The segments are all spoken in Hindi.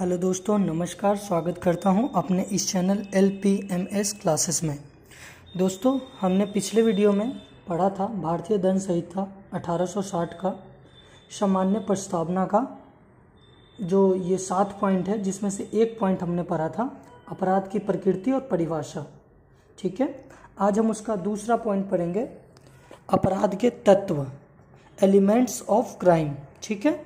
हेलो दोस्तों नमस्कार स्वागत करता हूं अपने इस channel L P M S classes में दोस्तों हमने पिछले वीडियो में पढ़ा था भारतीय दंड संहिता 1860 का सामान्य प्रस्तावना का जो ये सात पॉइंट है जिसमें से एक पॉइंट हमने पढ़ा था अपराध की प्रकृति और परिभाषा ठीक है आज हम उसका दूसरा पॉइंट पढ़ेंगे अपराध के तत्व एलिमेंट्स ऑफ क्राइम ठीक है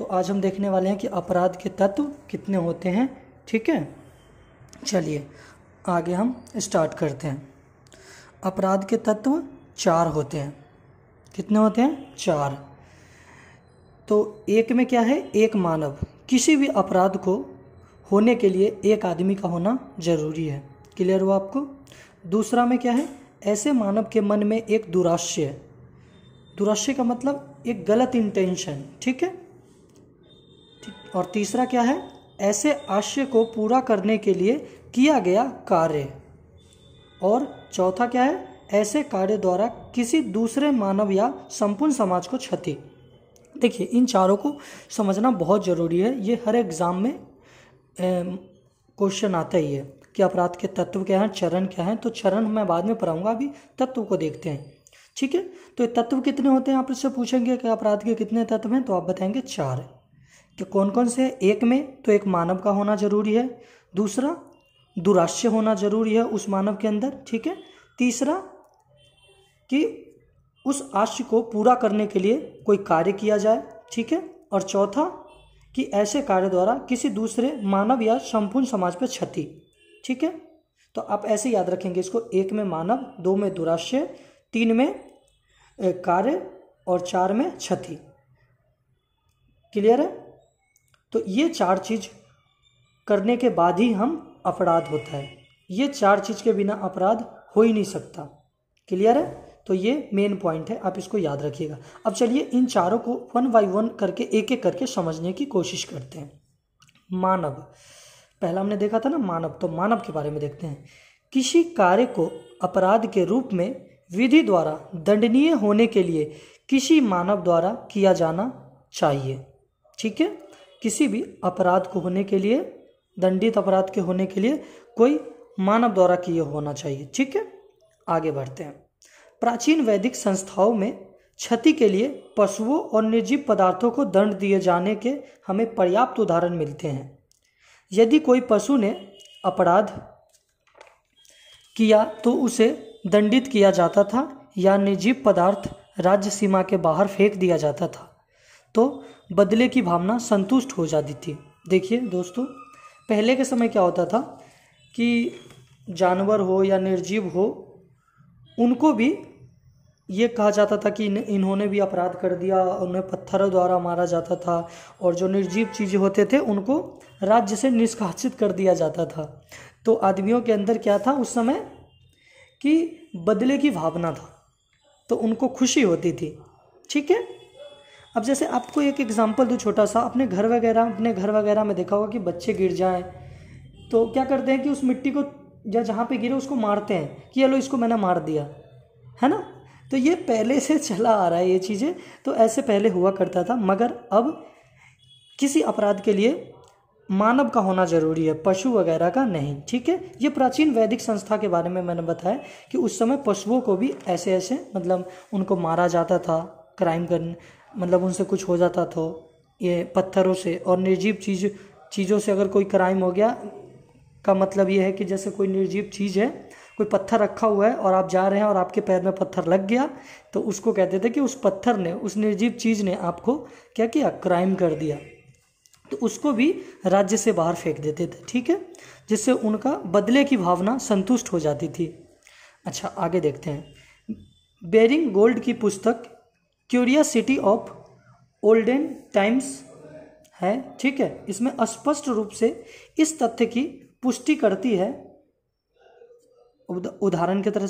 तो आज हम देखने वाले हैं कि अपराध के तत्व कितने होते हैं ठीक है चलिए आगे हम स्टार्ट करते हैं अपराध के तत्व चार होते हैं कितने होते हैं चार तो एक में क्या है एक मानव किसी भी अपराध को होने के लिए एक आदमी का होना जरूरी है क्लियर हुआ आपको दूसरा में क्या है ऐसे मानव के मन में एक दुराशय दुराशय का मतलब एक गलत इंटेंशन ठीक है और तीसरा क्या है ऐसे आशय को पूरा करने के लिए किया गया कार्य और चौथा क्या है ऐसे कार्य द्वारा किसी दूसरे मानव या संपूर्ण समाज को क्षति देखिए इन चारों को समझना बहुत ज़रूरी है ये हर एग्ज़ाम में क्वेश्चन आता ही है कि अपराध के तत्व क्या हैं चरण क्या हैं तो चरण मैं बाद में पढ़ाऊंगा अभी तत्व को देखते हैं ठीक है तो ये तत्व कितने होते हैं आप इससे पूछेंगे कि अपराध के कितने तत्व हैं तो आप बताएंगे चार कि कौन कौन से एक में तो एक मानव का होना जरूरी है दूसरा दुराश्य होना जरूरी है उस मानव के अंदर ठीक है तीसरा कि उस आश्य को पूरा करने के लिए कोई कार्य किया जाए ठीक है और चौथा कि ऐसे कार्य द्वारा किसी दूसरे मानव या संपूर्ण समाज पर क्षति ठीक है तो आप ऐसे याद रखेंगे इसको एक में मानव दो में दुराश्य तीन में कार्य और चार में क्षति क्लियर है तो ये चार चीज़ करने के बाद ही हम अपराध होता है ये चार चीज़ के बिना अपराध हो ही नहीं सकता क्लियर है तो ये मेन पॉइंट है आप इसको याद रखिएगा अब चलिए इन चारों को वन बाई वन करके एक एक करके समझने की कोशिश करते हैं मानव पहला हमने देखा था ना मानव तो मानव के बारे में देखते हैं किसी कार्य को अपराध के रूप में विधि द्वारा दंडनीय होने के लिए किसी मानव द्वारा किया जाना चाहिए ठीक है किसी भी अपराध को होने के लिए दंडित अपराध के होने के लिए कोई मानव द्वारा किए होना चाहिए ठीक है आगे बढ़ते हैं प्राचीन वैदिक संस्थाओं में क्षति के लिए पशुओं और निर्जीव पदार्थों को दंड दिए जाने के हमें पर्याप्त उदाहरण मिलते हैं यदि कोई पशु ने अपराध किया तो उसे दंडित किया जाता था या निर्जीव पदार्थ राज्य सीमा के बाहर फेंक दिया जाता था तो बदले की भावना संतुष्ट हो जाती थी देखिए दोस्तों पहले के समय क्या होता था कि जानवर हो या निर्जीव हो उनको भी ये कहा जाता था कि इन्होंने भी अपराध कर दिया उन्हें पत्थरों द्वारा मारा जाता था और जो निर्जीव चीज़ें होते थे उनको राज्य से निष्कासित कर दिया जाता था तो आदमियों के अंदर क्या था उस समय कि बदले की भावना था तो उनको खुशी होती थी ठीक है अब जैसे आपको एक एग्ज़ाम्पल दूँ छोटा सा अपने घर वगैरह अपने घर वगैरह में देखा होगा कि बच्चे गिर जाएं तो क्या करते हैं कि उस मिट्टी को या जहाँ पे गिरे उसको मारते हैं कि चलो इसको मैंने मार दिया है ना तो ये पहले से चला आ रहा है ये चीज़ें तो ऐसे पहले हुआ करता था मगर अब किसी अपराध के लिए मानव का होना जरूरी है पशु वगैरह का नहीं ठीक है ये प्राचीन वैदिक संस्था के बारे में मैंने बताया कि उस समय पशुओं को भी ऐसे ऐसे मतलब उनको मारा जाता था क्राइम करने मतलब उनसे कुछ हो जाता तो ये पत्थरों से और निर्जीव चीज चीज़ों से अगर कोई क्राइम हो गया का मतलब ये है कि जैसे कोई निर्जीव चीज़ है कोई पत्थर रखा हुआ है और आप जा रहे हैं और आपके पैर में पत्थर लग गया तो उसको कहते थे कि उस पत्थर ने उस निर्जीव चीज़ ने आपको क्या किया क्राइम कर दिया तो उसको भी राज्य से बाहर फेंक देते थे ठीक है जिससे उनका बदले की भावना संतुष्ट हो जाती थी अच्छा आगे देखते हैं बेरिंग गोल्ड की पुस्तक क्यूरियासिटी ऑफ ओल्डन टाइम्स है ठीक है इसमें स्पष्ट रूप से इस तथ्य की पुष्टि करती है उदाहरण की तरह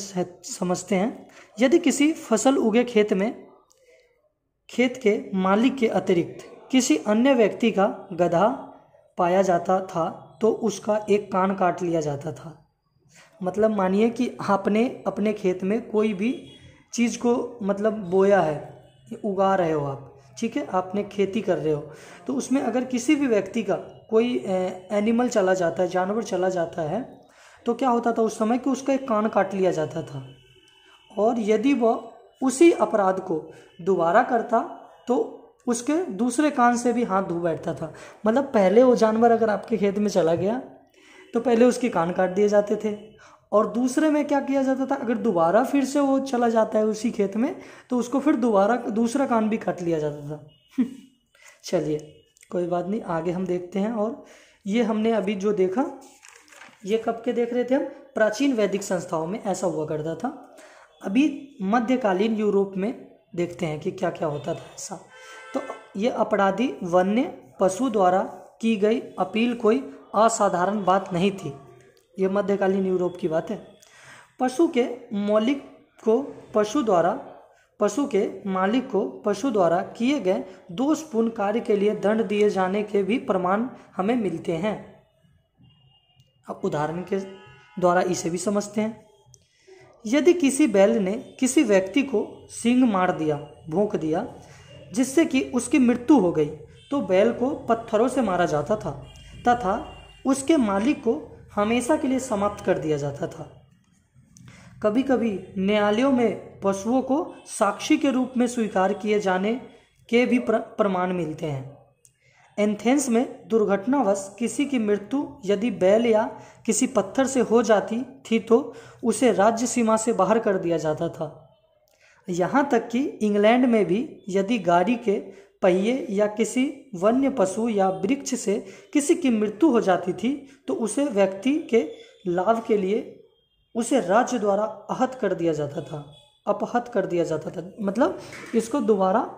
समझते हैं यदि किसी फसल उगे खेत में खेत के मालिक के अतिरिक्त किसी अन्य व्यक्ति का गधा पाया जाता था तो उसका एक कान काट लिया जाता था मतलब मानिए कि आपने अपने खेत में कोई भी चीज़ को मतलब बोया है उगा रहे हो आप ठीक है आपने खेती कर रहे हो तो उसमें अगर किसी भी व्यक्ति का कोई एनिमल चला जाता है जानवर चला जाता है तो क्या होता था उस समय कि उसका एक कान काट लिया जाता था और यदि वह उसी अपराध को दोबारा करता तो उसके दूसरे कान से भी हाथ धो बैठता था मतलब पहले वो जानवर अगर आपके खेत में चला गया तो पहले उसके कान काट दिए जाते थे और दूसरे में क्या किया जाता था अगर दोबारा फिर से वो चला जाता है उसी खेत में तो उसको फिर दोबारा दूसरा कान भी काट लिया जाता था चलिए कोई बात नहीं आगे हम देखते हैं और ये हमने अभी जो देखा ये कब के देख रहे थे हम प्राचीन वैदिक संस्थाओं में ऐसा हुआ करता था अभी मध्यकालीन यूरोप में देखते हैं कि क्या क्या होता था ऐसा तो ये अपराधी वन्य पशु द्वारा की गई अपील कोई असाधारण बात नहीं थी ये मध्यकालीन यूरोप की बात है पशु के मौलिक को पशु द्वारा पशु के मालिक को पशु द्वारा किए गए दोषपूर्ण कार्य के लिए दंड दिए जाने के भी प्रमाण हमें मिलते हैं अब उदाहरण के द्वारा इसे भी समझते हैं यदि किसी बैल ने किसी व्यक्ति को सींग मार दिया भोंक दिया जिससे कि उसकी मृत्यु हो गई तो बैल को पत्थरों से मारा जाता था तथा उसके मालिक को हमेशा के लिए समाप्त कर दिया जाता था कभी कभी न्यायालयों में पशुओं को साक्षी के रूप में स्वीकार किए जाने के भी प्रमाण मिलते हैं एंथेंस में दुर्घटनावश किसी की मृत्यु यदि बैल या किसी पत्थर से हो जाती थी तो उसे राज्य सीमा से बाहर कर दिया जाता था यहाँ तक कि इंग्लैंड में भी यदि गाड़ी के पहिए या किसी वन्य पशु या वृक्ष से किसी की मृत्यु हो जाती थी तो उसे व्यक्ति के लाभ के लिए उसे राज्य द्वारा अहत कर दिया जाता था अपहत कर दिया जाता था मतलब इसको दोबारा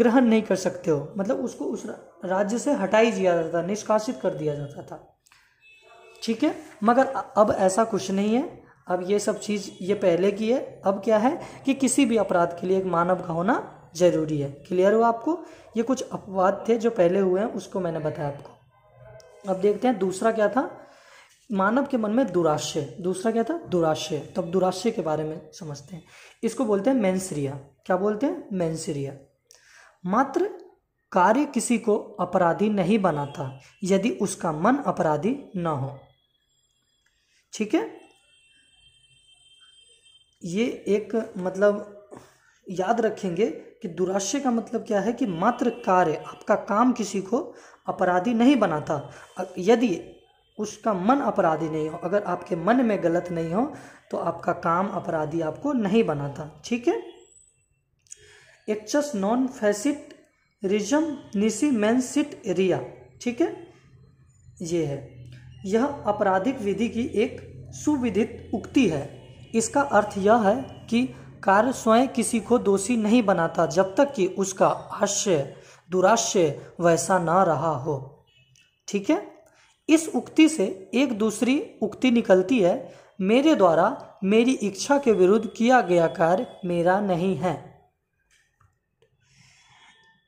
ग्रहण नहीं कर सकते हो मतलब उसको उस राज्य से हटा ही दिया जाता था निष्कासित कर दिया जाता था ठीक है मगर अब ऐसा कुछ नहीं है अब ये सब चीज़ ये पहले की है अब क्या है कि किसी भी अपराध के लिए एक मानव का होना ज़रूरी है क्लियर हुआ आपको ये कुछ अपवाद थे जो पहले हुए हैं उसको मैंने बताया आपको अब देखते हैं दूसरा क्या था मानव के मन में दुराशय दूसरा क्या था दुराशय तो अब दुराशय के बारे में समझते हैं इसको बोलते हैं मैंसरिया क्या बोलते हैं मैंसरिया मात्र कार्य किसी को अपराधी नहीं बनाता यदि उसका मन अपराधी ना हो ठीक है ये एक मतलब याद रखेंगे कि दुराशय का मतलब क्या है कि मात्र कार्य आपका काम किसी को अपराधी नहीं बनाता यदि उसका मन अपराधी नहीं हो अगर आपके मन में गलत नहीं हो तो आपका काम अपराधी आपको नहीं बनाता ठीक है एक्चस नॉन फैसिट रिजम निसी मैन सिट एरिया ठीक है ये है यह आपराधिक विधि की एक सुविधित उक्ति है इसका अर्थ यह है कि कार्य स्वयं किसी को दोषी नहीं बनाता जब तक कि उसका आशय दुराशय वैसा ना रहा हो ठीक है इस उक्ति से एक दूसरी उक्ति निकलती है मेरे द्वारा मेरी इच्छा के विरुद्ध किया गया कार्य मेरा नहीं है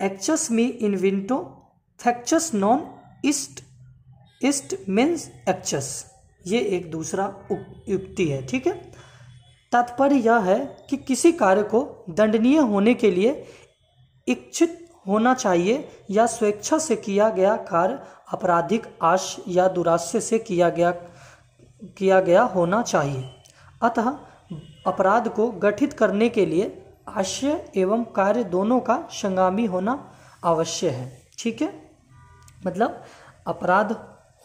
एक्चस मी इन्विंटो फैक्चस नॉन इस्ट इस्ट मीन्स एक्चस ये एक दूसरा उक्ति है ठीक है तात्पर्य यह है कि किसी कार्य को दंडनीय होने के लिए इच्छित होना चाहिए या स्वेच्छा से किया गया कार्य आपराधिक आश या दुराश्य से किया गया किया गया होना चाहिए अतः अपराध को गठित करने के लिए आशय एवं कार्य दोनों का संगामी होना अवश्य है ठीक है मतलब अपराध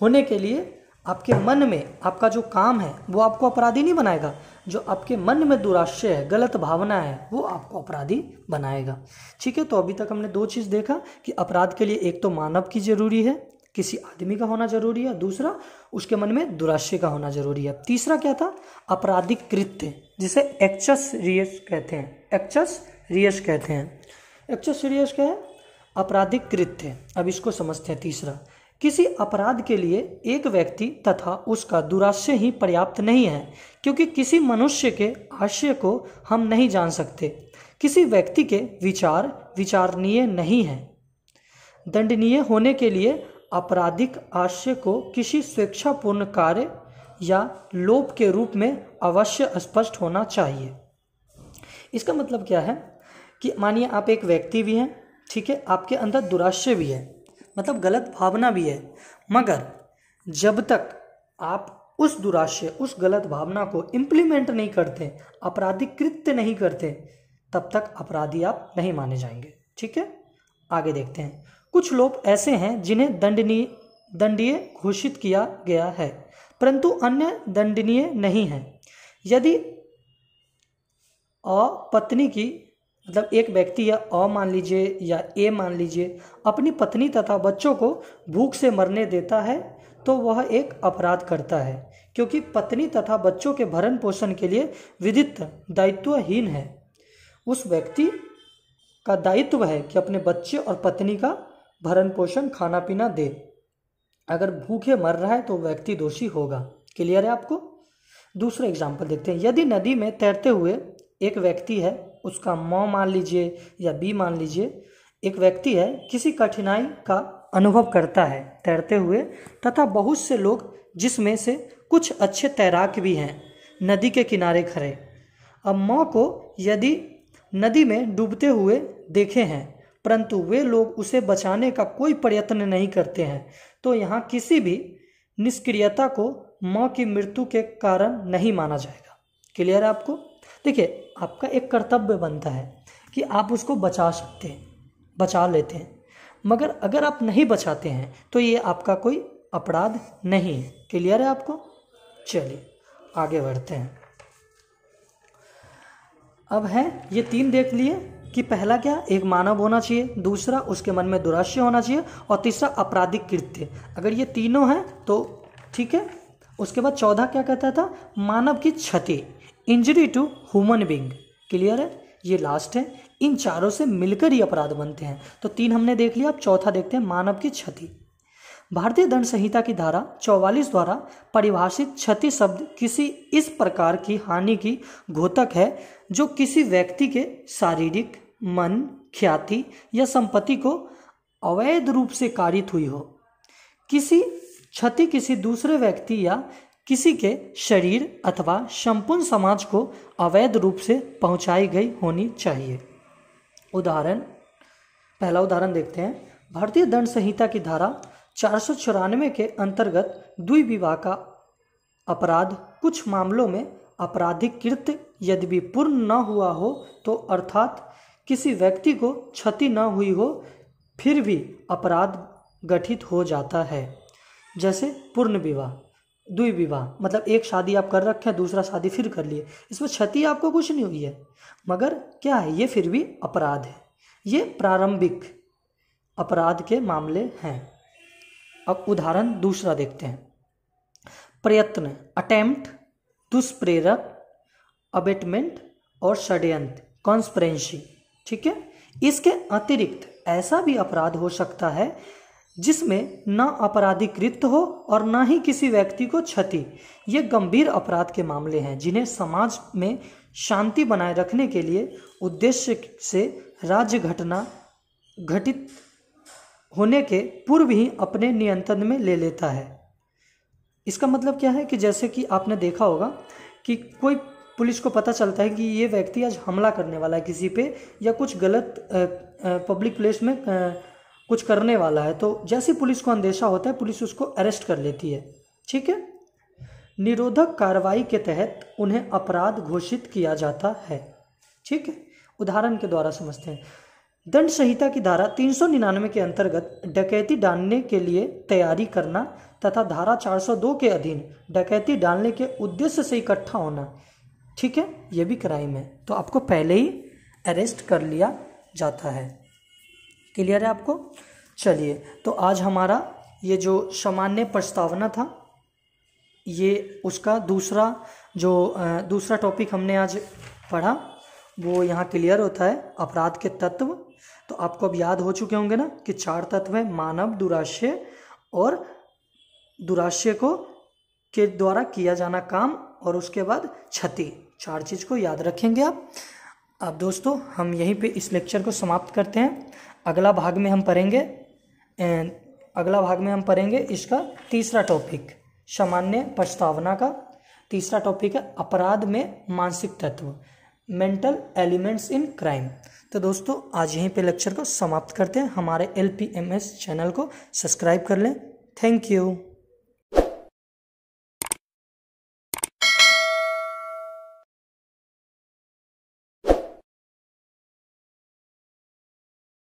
होने के लिए आपके मन में आपका जो काम है वो आपको अपराधी नहीं बनाएगा जो आपके मन में दुराशय है गलत भावना है वो आपको अपराधी बनाएगा ठीक है तो अभी तक हमने दो चीज़ देखा कि अपराध के लिए एक तो मानव की ज़रूरी है किसी आदमी का होना जरूरी है दूसरा उसके मन में दुराशय का होना जरूरी है तीसरा क्या था आपराधिक कृत्य जिसे एक्चस रियस कहते हैं एक्चस रियस कहते हैं एक्चस रियस क्या है आपराधिक कृत्य अब इसको समझते हैं तीसरा किसी अपराध के लिए एक व्यक्ति तथा उसका दुराशय ही पर्याप्त नहीं है क्योंकि किसी मनुष्य के आशय को हम नहीं जान सकते किसी व्यक्ति के विचार विचारणीय नहीं हैं दंडनीय होने के लिए आपराधिक आशय को किसी स्वेच्छापूर्ण कार्य या लोप के रूप में अवश्य स्पष्ट होना चाहिए इसका मतलब क्या है कि मानिए आप एक व्यक्ति भी हैं ठीक है आपके अंदर दुराशय भी है मतलब गलत भावना भी है मगर जब तक आप उस दुराशय उस गलत भावना को इम्प्लीमेंट नहीं करते आपराधिक कृत्य नहीं करते तब तक अपराधी आप नहीं माने जाएंगे ठीक है आगे देखते हैं कुछ लोग ऐसे हैं जिन्हें दंडनीय दंडीय घोषित किया गया है परंतु अन्य दंडनीय नहीं है यदि अपत्नी की मतलब एक व्यक्ति या अ मान लीजिए या ए मान लीजिए अपनी पत्नी तथा बच्चों को भूख से मरने देता है तो वह एक अपराध करता है क्योंकि पत्नी तथा बच्चों के भरण पोषण के लिए विदित दायित्वहीन है उस व्यक्ति का दायित्व है कि अपने बच्चे और पत्नी का भरण पोषण खाना पीना दे अगर भूखे मर रहा है तो व्यक्ति दोषी होगा क्लियर है आपको दूसरा एग्जाम्पल देखते हैं यदि नदी में तैरते हुए एक व्यक्ति है उसका म मान लीजिए या बी मान लीजिए एक व्यक्ति है किसी कठिनाई का अनुभव करता है तैरते हुए तथा बहुत से लोग जिसमें से कुछ अच्छे तैराक भी हैं नदी के किनारे खड़े अब म को यदि नदी में डूबते हुए देखे हैं परंतु वे लोग उसे बचाने का कोई प्रयत्न नहीं करते हैं तो यहाँ किसी भी निष्क्रियता को माँ की मृत्यु के कारण नहीं माना जाएगा क्लियर है आपको देखिए आपका एक कर्तव्य बनता है कि आप उसको बचा सकते हैं बचा लेते हैं मगर अगर आप नहीं बचाते हैं तो ये आपका कोई अपराध नहीं है क्लियर है आपको चलिए आगे बढ़ते हैं अब है ये तीन देख लिए कि पहला क्या एक मानव होना चाहिए दूसरा उसके मन में दुराशय होना चाहिए और तीसरा आपराधिक कृत्य अगर ये तीनों हैं तो ठीक है उसके बाद चौदह क्या कहता था मानव की क्षति injury to human being clear है ये लास्ट है इन चारों से मिलकर ही अपराध बनते हैं तो तीन हमने देख लिया अब चौथा देखते हैं मानव की क्षति भारतीय दंड संहिता की धारा 44 द्वारा परिभाषित क्षति शब्द किसी इस प्रकार की हानि की घोतक है जो किसी व्यक्ति के शारीरिक मन ख्याति या संपत्ति को अवैध रूप से कारित हुई हो किसी क्षति किसी दूसरे व्यक्ति या किसी के शरीर अथवा संपूर्ण समाज को अवैध रूप से पहुंचाई गई होनी चाहिए उदाहरण पहला उदाहरण देखते हैं भारतीय दंड संहिता की धारा चार के अंतर्गत द्विविवाह का अपराध कुछ मामलों में आपराधिक कृत्य यदि भी पूर्ण न हुआ हो तो अर्थात किसी व्यक्ति को क्षति न हुई हो फिर भी अपराध गठित हो जाता है जैसे पूर्ण विवाह द्विविवाह मतलब एक शादी आप कर रखे हैं दूसरा शादी फिर कर लिए इसमें क्षति आपको कुछ नहीं हुई है मगर क्या है ये फिर भी अपराध है ये प्रारंभिक अपराध के मामले हैं अब उदाहरण दूसरा देखते हैं प्रयत्न अटेम्प्ट दुष्प्रेरक अबेटमेंट और षड्यंत्र कॉन्स्परेंसी ठीक है इसके अतिरिक्त ऐसा भी अपराध हो सकता है जिसमें न अपराधिक कृत्य हो और ना ही किसी व्यक्ति को क्षति ये गंभीर अपराध के मामले हैं जिन्हें समाज में शांति बनाए रखने के लिए उद्देश्य से राज्य घटना घटित होने के पूर्व ही अपने नियंत्रण में ले लेता है इसका मतलब क्या है कि जैसे कि आपने देखा होगा कि कोई पुलिस को पता चलता है कि ये व्यक्ति आज हमला करने वाला है किसी पे या कुछ गलत पब्लिक प्लेस में कुछ करने वाला है तो जैसे पुलिस को अंदेशा होता है पुलिस उसको अरेस्ट कर लेती है ठीक है निरोधक कार्रवाई के तहत उन्हें अपराध घोषित किया जाता है ठीक है उदाहरण के द्वारा समझते हैं दंड संहिता की धारा 399 के अंतर्गत डकैती डालने के लिए तैयारी करना तथा धारा 402 के अधीन डकैती डालने के उद्देश्य से इकट्ठा होना ठीक है यह भी क्राइम है तो आपको पहले ही अरेस्ट कर लिया जाता है क्लियर है आपको चलिए तो आज हमारा ये जो सामान्य प्रस्तावना था ये उसका दूसरा जो दूसरा टॉपिक हमने आज पढ़ा वो यहाँ क्लियर होता है अपराध के तत्व तो आपको अब याद हो चुके होंगे ना कि चार तत्व हैं मानव दुराशय और दुराशय को के द्वारा किया जाना काम और उसके बाद क्षति चार चीज़ को याद रखेंगे आप अब दोस्तों हम यहीं पे इस लेक्चर को समाप्त करते हैं अगला भाग में हम पढ़ेंगे अगला भाग में हम पढ़ेंगे इसका तीसरा टॉपिक सामान्य प्रस्तावना का तीसरा टॉपिक है अपराध में मानसिक तत्व मेंटल एलिमेंट्स इन क्राइम तो दोस्तों आज यहीं पे लेक्चर को समाप्त करते हैं हमारे एल चैनल को सब्सक्राइब कर लें थैंक यू